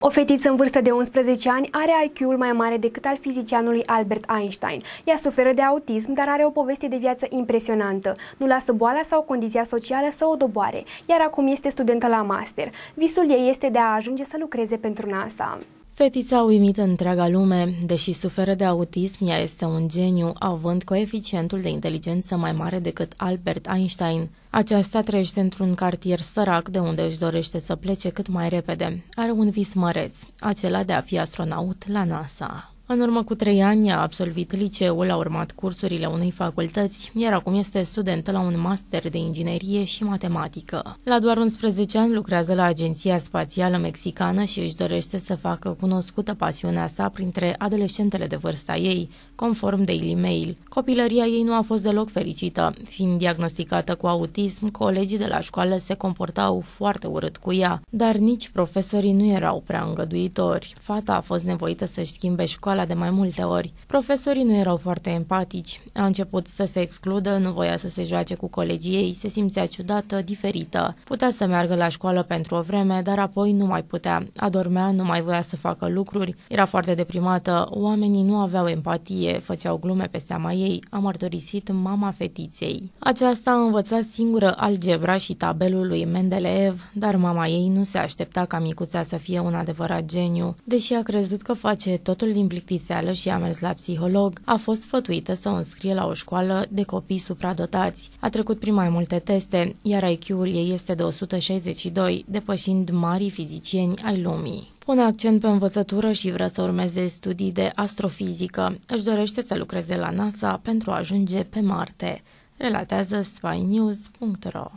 O fetiță în vârstă de 11 ani are IQ-ul mai mare decât al fizicianului Albert Einstein. Ea suferă de autism, dar are o poveste de viață impresionantă. Nu lasă boala sau condiția socială să o doboare, iar acum este studentă la master. Visul ei este de a ajunge să lucreze pentru NASA. Fetița uimită întreaga lume, deși suferă de autism, ea este un geniu, având coeficientul de inteligență mai mare decât Albert Einstein. Aceasta trăiește într-un cartier sărac de unde își dorește să plece cât mai repede. Are un vis măreț, acela de a fi astronaut la NASA. În urmă cu trei ani a absolvit liceul, a urmat cursurile unei facultăți, iar acum este studentă la un master de inginerie și matematică. La doar 11 ani lucrează la Agenția Spațială Mexicană și își dorește să facă cunoscută pasiunea sa printre adolescentele de vârsta ei, conform Daily Mail. Copilăria ei nu a fost deloc fericită. Fiind diagnosticată cu autism, colegii de la școală se comportau foarte urât cu ea, dar nici profesorii nu erau prea îngăduitori. Fata a fost nevoită să-și schimbe școala școala de mai multe ori. Profesorii nu erau foarte empatici. A început să se excludă, nu voia să se joace cu colegii ei, se simțea ciudată, diferită. Putea să meargă la școală pentru o vreme, dar apoi nu mai putea. Adormea, nu mai voia să facă lucruri, era foarte deprimată, oamenii nu aveau empatie, făceau glume pe seama ei, a mărturisit mama fetiței. Aceasta a învățat singură algebra și tabelul lui Mendeleev, dar mama ei nu se aștepta ca micuța să fie un adevărat geniu, deși a crezut că face totul din plictiseală și a mers la psiholog, a fost sfătuită să o înscrie la o școală de copii supradotați. A trecut prin mai multe teste, iar IQ-ul ei este de 162, depășind marii fizicieni ai lumii pune accent pe învățătură și vrea să urmeze studii de astrofizică. Își dorește să lucreze la NASA pentru a ajunge pe Marte. Relatează spynews.ro